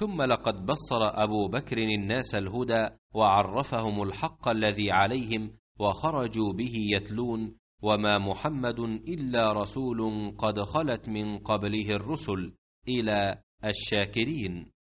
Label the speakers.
Speaker 1: ثم لقد بصر أبو بكر الناس الهدى وعرفهم الحق الذي عليهم وخرجوا به يتلون وما محمد إلا رسول قد خلت من قبله الرسل إلى الشاكرين